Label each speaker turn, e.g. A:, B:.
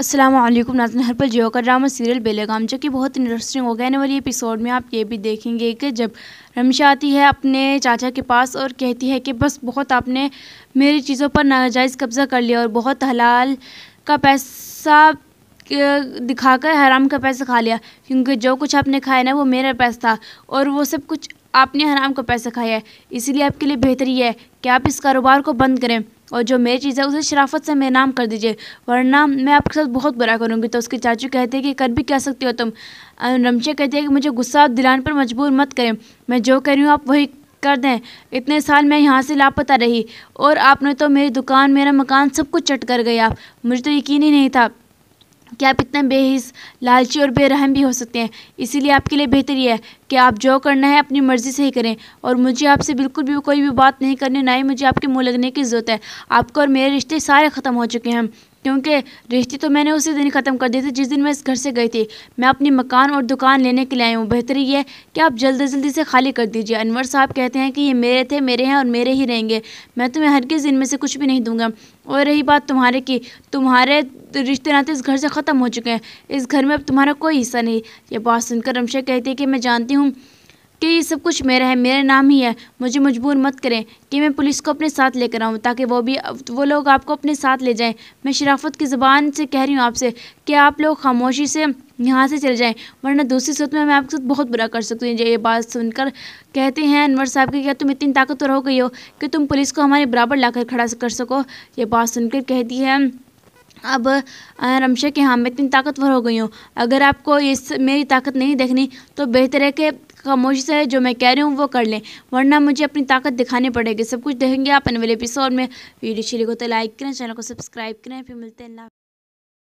A: असलम नाजन हरपल जियो का drama serial बेलेगाम जो कि बहुत इंटरेस्टिंग गया आने वाली एपिसोड में आप ये भी देखेंगे कि जब रमशा आती है अपने चाचा के पास और कहती है कि बस बहुत आपने मेरी चीज़ों पर नाजायज़ कब्ज़ा कर लिया और बहुत हलाल का पैसा दिखाकर हराम का पैसा खा लिया क्योंकि जो कुछ आपने खाया ना वो मेरा पैसा था और वो सब कुछ आपने हराम का पैसा खाया है इसीलिए आपके लिए बेहतर ही है कि आप इस कारोबार को बंद करें और जो मेरी चीज़ है उसे शराफत से मेरे नाम कर दीजिए वरना मैं आपके साथ बहुत बुरा करूँगी तो उसके चाचू कहते हैं कि कर भी कह सकती हो तुम रमशे कहते हैं कि मुझे गुस्सा दिलाने पर मजबूर मत करें मैं जो कर रही हूँ आप वही कर दें इतने साल मैं यहाँ से लापता रही और आपने तो मेरी दुकान मेरा मकान सब कुछ चट कर गए आप मुझे तो यकीन ही नहीं था कि आप इतना बेहिस लालची और बेरहम भी हो सकते हैं इसीलिए आपके लिए बेहतर ही है कि आप जो करना है अपनी मर्ज़ी से ही करें और मुझे आपसे बिल्कुल भी कोई भी बात नहीं करनी ना ही मुझे आपके मुँह लगने की ज़रूरत है आपको और मेरे रिश्ते सारे ख़त्म हो चुके हैं क्योंकि रिश्ते तो मैंने उसी दिन ख़त्म कर दिए थे जिस दिन मैं इस घर से गई थी मैं अपनी मकान और दुकान लेने के लिए आई हूँ बेहतर ये है कि आप जल्दी जल्दी से खाली कर दीजिए अनवर साहब कहते हैं कि ये मेरे थे मेरे हैं और मेरे ही रहेंगे मैं तुम्हें हर किस दिन में से कुछ भी नहीं दूंगा और रही बात तुम्हारे की तुम्हारे रिश्ते नाते इस घर से ख़त्म हो चुके हैं इस घर में अब तुम्हारा कोई हिस्सा नहीं ये बात सुनकर रमशा कहती है कि मैं जानती हूँ हूँ कि ये सब कुछ मेरा है मेरा नाम ही है मुझे मजबूर मत करें कि मैं पुलिस को अपने साथ लेकर आऊँ ताकि वो भी वो लोग आपको अपने साथ ले जाएं मैं शराफत की ज़बान से कह रही हूँ आपसे कि आप लोग खामोशी से यहाँ से चले जाएं वरना दूसरी सूरत में मैं आपके साथ बहुत बुरा कर सकती हूँ ये बात सुनकर कहते हैं अनवर साहब की क्या तुम इतनी ताकतवर हो गई हो कि तुम पुलिस को हमारे बराबर लाकर खड़ा कर सको ये बात सुनकर कहती है अब रमशा के हाँ मैं इतनी ताकतवर हो गई हूँ अगर आपको इस मेरी ताकत नहीं देखनी तो बेहतर है कि खामोशी से जो मैं कह रही हूँ वो कर लें वरना मुझे अपनी ताकत दिखानी पड़ेगी सब कुछ देखेंगे आप आने एपिसोड में वीडियो शेयर को तो लाइक करें चैनल को सब्सक्राइब करें फिर मिलते हैं